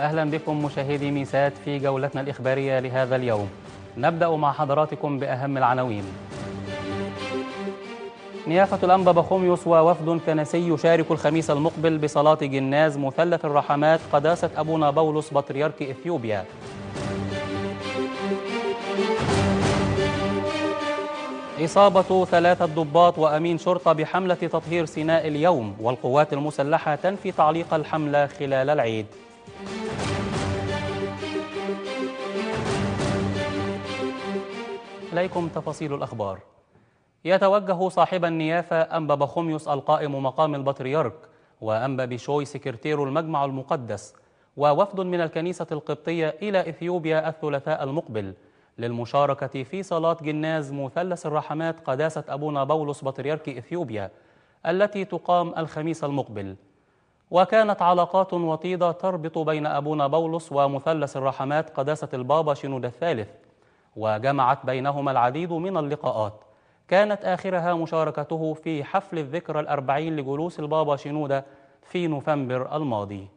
أهلا بكم مشاهدي ميسات في جولتنا الإخبارية لهذا اليوم نبدأ مع حضراتكم بأهم العناوين نيافة الأنبا بخوميوس ووفد كنسي يشارك الخميس المقبل بصلاة جناز مثلث الرحمات قداسة أبونا بولس بطريرك إثيوبيا إصابة ثلاثة ضباط وأمين شرطة بحملة تطهير سيناء اليوم والقوات المسلحة تنفي تعليق الحملة خلال العيد إليكم تفاصيل الأخبار يتوجه صاحب النيافة أنبا بخوميوس القائم مقام البطريرك وأنبا بيشوي سكرتير المجمع المقدس ووفد من الكنيسة القبطية إلى إثيوبيا الثلاثاء المقبل للمشاركة في صلاة جناز مثلث الرحمات قداسة أبونا بولس بطريرك إثيوبيا التي تقام الخميس المقبل وكانت علاقات وطيدة تربط بين أبونا بولس ومثلث الرحمات قداسة البابا شنود الثالث وجمعت بينهما العديد من اللقاءات كانت آخرها مشاركته في حفل الذكرى الأربعين لجلوس البابا شنودة في نوفمبر الماضي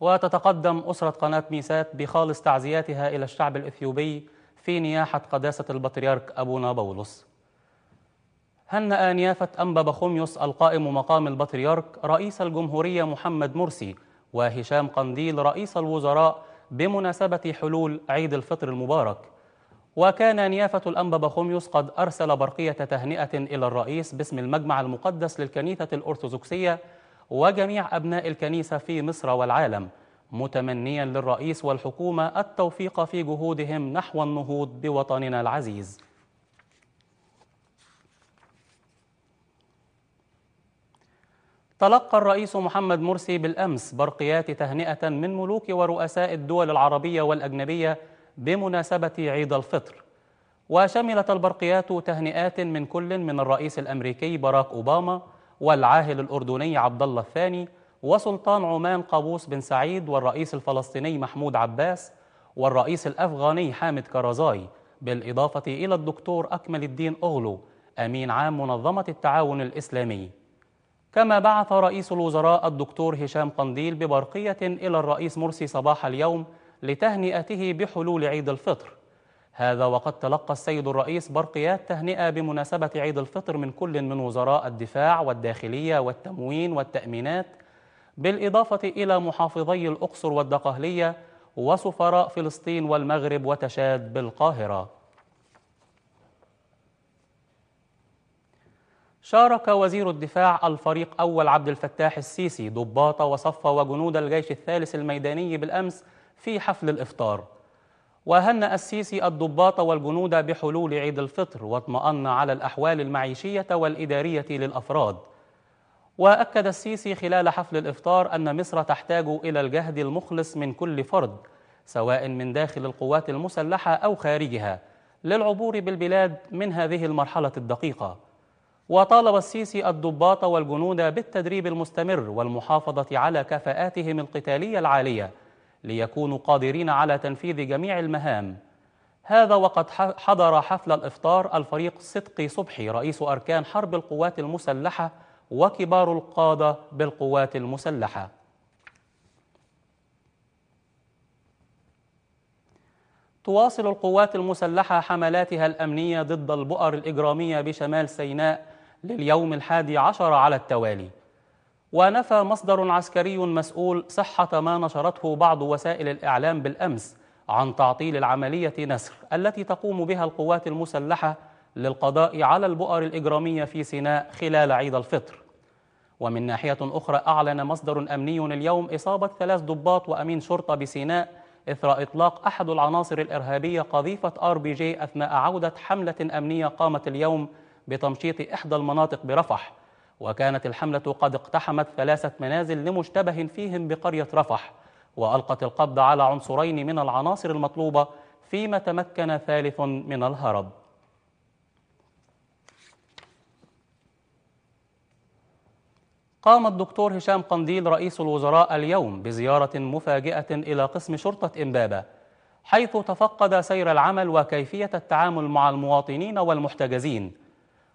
وتتقدم أسرة قناة ميسات بخالص تعزياتها إلى الشعب الإثيوبي في نياحة قداسة البطريرك أبونا بولس هنأ نيافة أنبا بخوميوس القائم مقام البطريرك رئيس الجمهورية محمد مرسي وهشام قنديل رئيس الوزراء بمناسبة حلول عيد الفطر المبارك وكان نيافة الأنبا بخوميوس قد أرسل برقية تهنئة إلى الرئيس باسم المجمع المقدس للكنيسة الأرثوذكسية وجميع أبناء الكنيسة في مصر والعالم متمنيا للرئيس والحكومة التوفيق في جهودهم نحو النهوض بوطننا العزيز تلقى الرئيس محمد مرسي بالأمس برقيات تهنئة من ملوك ورؤساء الدول العربية والأجنبية بمناسبة عيد الفطر وشملت البرقيات تهنئات من كل من الرئيس الأمريكي باراك أوباما والعاهل الأردني عبد الله الثاني وسلطان عمان قابوس بن سعيد والرئيس الفلسطيني محمود عباس والرئيس الأفغاني حامد كرزاي بالإضافة إلى الدكتور أكمل الدين أغلو أمين عام منظمة التعاون الإسلامي كما بعث رئيس الوزراء الدكتور هشام قنديل ببرقية إلى الرئيس مرسي صباح اليوم لتهنئته بحلول عيد الفطر هذا وقد تلقى السيد الرئيس برقيات تهنئة بمناسبة عيد الفطر من كل من وزراء الدفاع والداخلية والتموين والتأمينات بالإضافة إلى محافظي الأقصر والدقهلية وسفراء فلسطين والمغرب وتشاد بالقاهرة شارك وزير الدفاع الفريق أول عبد الفتاح السيسي ضباط وصف وجنود الجيش الثالث الميداني بالأمس في حفل الإفطار وهنأ السيسي الضباط والجنود بحلول عيد الفطر واطمأن على الأحوال المعيشية والإدارية للأفراد وأكد السيسي خلال حفل الإفطار أن مصر تحتاج إلى الجهد المخلص من كل فرد سواء من داخل القوات المسلحة أو خارجها للعبور بالبلاد من هذه المرحلة الدقيقة وطالب السيسي الضباط والجنود بالتدريب المستمر والمحافظة على كفاءاتهم القتالية العالية ليكونوا قادرين على تنفيذ جميع المهام هذا وقد حضر حفل الإفطار الفريق صدقي صبحي رئيس أركان حرب القوات المسلحة وكبار القادة بالقوات المسلحة تواصل القوات المسلحة حملاتها الأمنية ضد البؤر الإجرامية بشمال سيناء لليوم الحادي عشر على التوالي ونفى مصدر عسكري مسؤول صحة ما نشرته بعض وسائل الإعلام بالأمس عن تعطيل العملية نسر التي تقوم بها القوات المسلحة للقضاء على البؤر الإجرامية في سيناء خلال عيد الفطر ومن ناحية أخرى أعلن مصدر أمني اليوم إصابة ثلاث ضباط وأمين شرطة بسيناء إثر إطلاق أحد العناصر الإرهابية قذيفة آر بي جي أثناء عودة حملة أمنية قامت اليوم بتمشيط إحدى المناطق برفح وكانت الحملة قد اقتحمت ثلاثة منازل لمشتبه فيهم بقرية رفح وألقت القبض على عنصرين من العناصر المطلوبة فيما تمكن ثالث من الهرب قام الدكتور هشام قنديل رئيس الوزراء اليوم بزيارة مفاجئة إلى قسم شرطة إمبابة حيث تفقد سير العمل وكيفية التعامل مع المواطنين والمحتجزين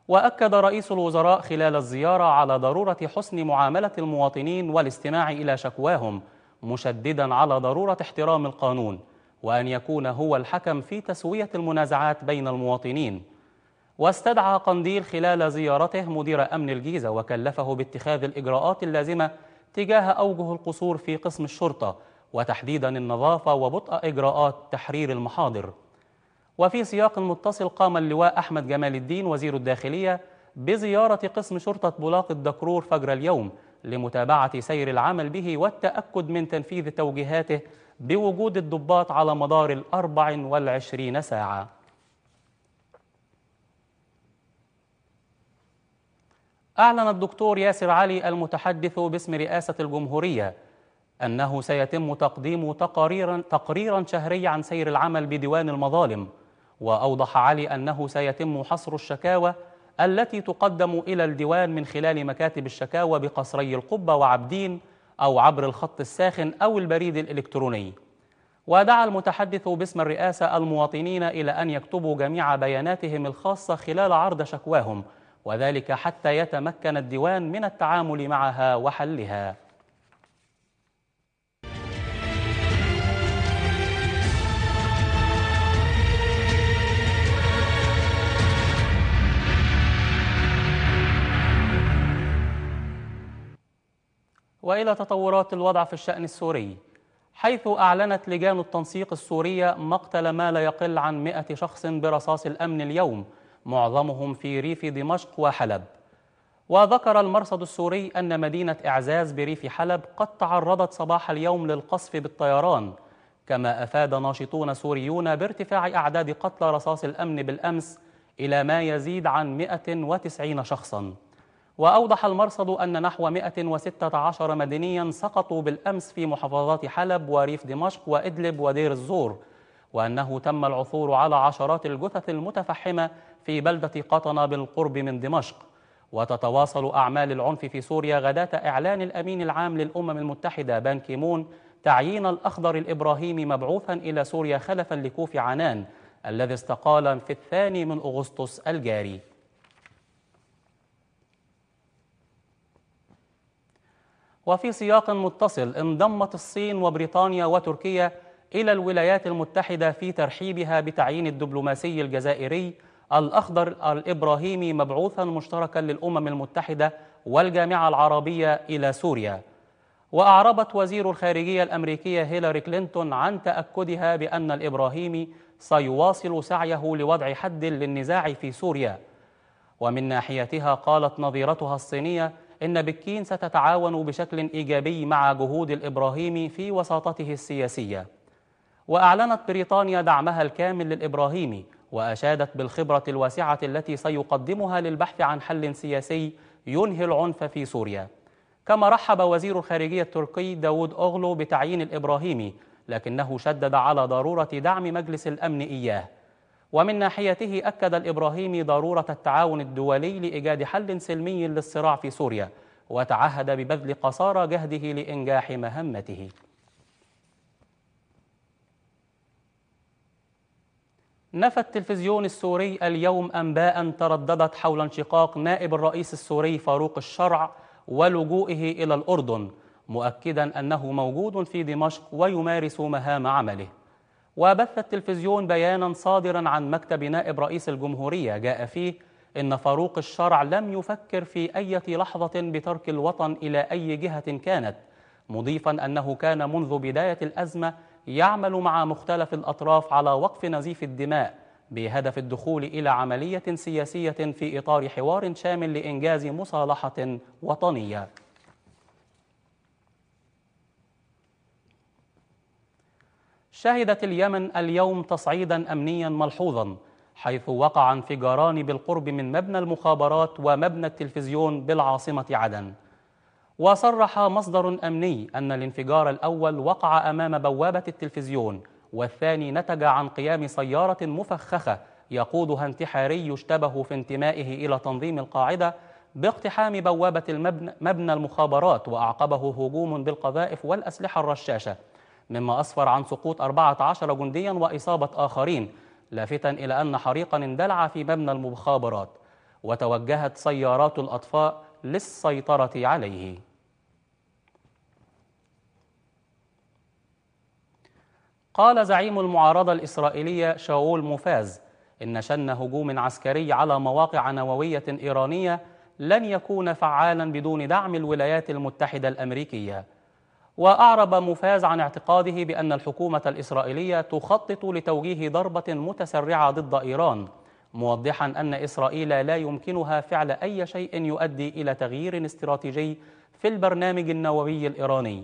وأكد رئيس الوزراء خلال الزيارة على ضرورة حسن معاملة المواطنين والاستماع إلى شكواهم مشددا على ضرورة احترام القانون وأن يكون هو الحكم في تسوية المنازعات بين المواطنين واستدعى قنديل خلال زيارته مدير أمن الجيزة وكلفه باتخاذ الإجراءات اللازمة تجاه أوجه القصور في قسم الشرطة وتحديدا النظافة وبطء إجراءات تحرير المحاضر وفي سياق متصل قام اللواء أحمد جمال الدين وزير الداخلية بزيارة قسم شرطة بلاق الدكرور فجر اليوم لمتابعة سير العمل به والتأكد من تنفيذ توجيهاته بوجود الضباط على مدار الأربع والعشرين ساعة أعلن الدكتور ياسر علي المتحدث باسم رئاسة الجمهورية أنه سيتم تقديم تقريرا, تقريرا شهريا عن سير العمل بديوان المظالم وأوضح علي أنه سيتم حصر الشكاوى التي تقدم إلى الديوان من خلال مكاتب الشكاوى بقصري القبة وعبدين أو عبر الخط الساخن أو البريد الإلكتروني ودعا المتحدث باسم الرئاسة المواطنين إلى أن يكتبوا جميع بياناتهم الخاصة خلال عرض شكواهم وذلك حتى يتمكن الديوان من التعامل معها وحلها والى تطورات الوضع في الشان السوري حيث اعلنت لجان التنسيق السوريه مقتل ما لا يقل عن 100 شخص برصاص الامن اليوم معظمهم في ريف دمشق وحلب وذكر المرصد السوري ان مدينه اعزاز بريف حلب قد تعرضت صباح اليوم للقصف بالطيران كما افاد ناشطون سوريون بارتفاع اعداد قتلى رصاص الامن بالامس الى ما يزيد عن 190 شخصا وأوضح المرصد أن نحو 116 مدنيا سقطوا بالأمس في محافظات حلب وريف دمشق وإدلب ودير الزور وأنه تم العثور على عشرات الجثث المتفحمة في بلدة قطنة بالقرب من دمشق وتتواصل أعمال العنف في سوريا غداة إعلان الأمين العام للأمم المتحدة بان كيمون تعيين الأخضر الإبراهيمي مبعوثا إلى سوريا خلفا لكوفي عنان الذي استقال في الثاني من أغسطس الجاري وفي سياق متصل انضمت الصين وبريطانيا وتركيا إلى الولايات المتحدة في ترحيبها بتعيين الدبلوماسي الجزائري الأخضر الإبراهيمي مبعوثا مشتركا للأمم المتحدة والجامعة العربية إلى سوريا وأعربت وزير الخارجية الأمريكية هيلاري كلينتون عن تأكدها بأن الإبراهيمي سيواصل سعيه لوضع حد للنزاع في سوريا ومن ناحيتها قالت نظيرتها الصينية إن بكين ستتعاون بشكل إيجابي مع جهود الإبراهيمي في وساطته السياسية وأعلنت بريطانيا دعمها الكامل للإبراهيمي وأشادت بالخبرة الواسعة التي سيقدمها للبحث عن حل سياسي ينهي العنف في سوريا كما رحب وزير الخارجية التركي داود أغلو بتعيين الإبراهيمي لكنه شدد على ضرورة دعم مجلس الأمن إياه ومن ناحيته أكد الإبراهيمي ضرورة التعاون الدولي لإيجاد حل سلمي للصراع في سوريا وتعهد ببذل قصارى جهده لإنجاح مهمته نفى التلفزيون السوري اليوم أنباء ترددت حول انشقاق نائب الرئيس السوري فاروق الشرع ولجوئه إلى الأردن مؤكدا أنه موجود في دمشق ويمارس مهام عمله وبث التلفزيون بيانا صادرا عن مكتب نائب رئيس الجمهورية جاء فيه إن فاروق الشرع لم يفكر في أي لحظة بترك الوطن إلى أي جهة كانت مضيفا أنه كان منذ بداية الأزمة يعمل مع مختلف الأطراف على وقف نزيف الدماء بهدف الدخول إلى عملية سياسية في إطار حوار شامل لإنجاز مصالحة وطنية شهدت اليمن اليوم تصعيدا أمنيا ملحوظا حيث وقع انفجاران بالقرب من مبنى المخابرات ومبنى التلفزيون بالعاصمة عدن وصرح مصدر أمني أن الانفجار الأول وقع أمام بوابة التلفزيون والثاني نتج عن قيام سيارة مفخخة يقودها انتحاري يشتبه في انتمائه إلى تنظيم القاعدة باقتحام بوابة المبنى المخابرات وأعقبه هجوم بالقذائف والأسلحة الرشاشة مما أسفر عن سقوط 14 جنديا وإصابة آخرين لافتا إلى أن حريقا اندلع في مبنى المخابرات وتوجهت سيارات الأطفاء للسيطرة عليه قال زعيم المعارضة الإسرائيلية شاول مفاز إن شن هجوم عسكري على مواقع نووية إيرانية لن يكون فعالا بدون دعم الولايات المتحدة الأمريكية وأعرب مفاز عن اعتقاده بأن الحكومة الإسرائيلية تخطط لتوجيه ضربة متسرعة ضد إيران موضحا أن إسرائيل لا يمكنها فعل أي شيء يؤدي إلى تغيير استراتيجي في البرنامج النووي الإيراني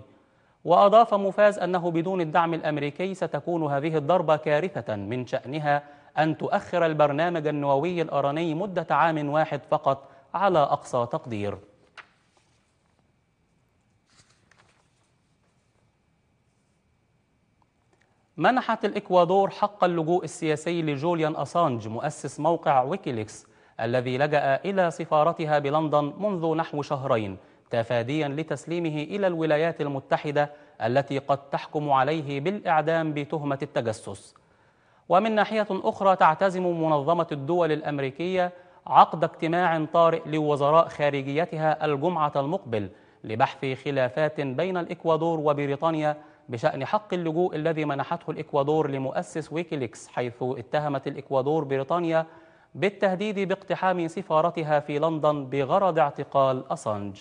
وأضاف مفاز أنه بدون الدعم الأمريكي ستكون هذه الضربة كارثة من شأنها أن تؤخر البرنامج النووي الإيراني مدة عام واحد فقط على أقصى تقدير منحت الإكوادور حق اللجوء السياسي لجوليان أسانج مؤسس موقع ويكيليكس الذي لجأ إلى سفارتها بلندن منذ نحو شهرين تفاديا لتسليمه إلى الولايات المتحدة التي قد تحكم عليه بالإعدام بتهمة التجسس ومن ناحية أخرى تعتزم منظمة الدول الأمريكية عقد اجتماع طارئ لوزراء خارجيتها الجمعة المقبل لبحث خلافات بين الإكوادور وبريطانيا بشأن حق اللجوء الذي منحته الإكوادور لمؤسس ويكيليكس حيث اتهمت الإكوادور بريطانيا بالتهديد باقتحام سفارتها في لندن بغرض اعتقال أسانج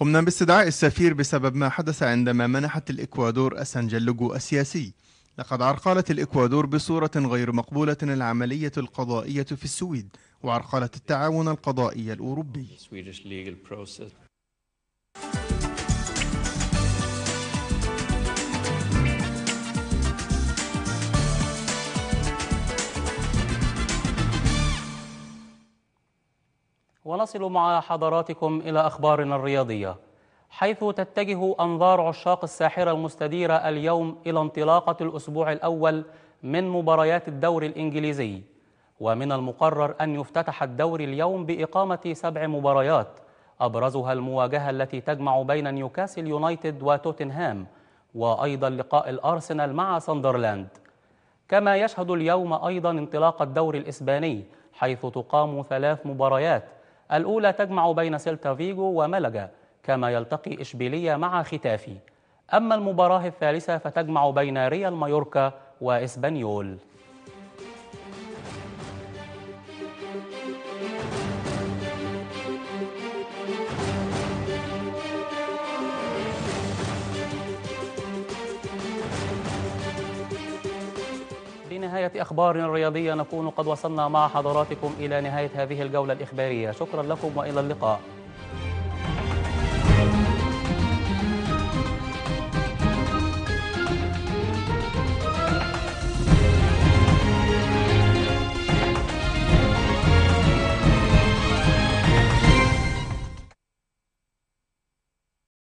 قمنا باستدعاء السفير بسبب ما حدث عندما منحت الإكوادور أسانج اللجوء السياسي لقد عرقلت الإكوادور بصورة غير مقبولة العملية القضائية في السويد وعرقلت التعاون القضائي الأوروبي ونصل مع حضراتكم إلى أخبارنا الرياضية حيث تتجه أنظار عشاق الساحرة المستديرة اليوم إلى انطلاقة الأسبوع الأول من مباريات الدوري الإنجليزي ومن المقرر أن يفتتح الدوري اليوم بإقامة سبع مباريات أبرزها المواجهة التي تجمع بين نيوكاسل يونايتد وتوتنهام وأيضا لقاء الأرسنال مع ساندرلاند كما يشهد اليوم أيضا انطلاق الدوري الإسباني حيث تقام ثلاث مباريات الأولى تجمع بين سيلتا فيجو وملجا كما يلتقي إشبيلية مع ختافي أما المباراة الثالثة فتجمع بين ريال مايوركا وإسبانيول نهاية أخبارنا الرياضية نكون قد وصلنا مع حضراتكم إلى نهاية هذه الجولة الإخبارية شكرا لكم وإلى اللقاء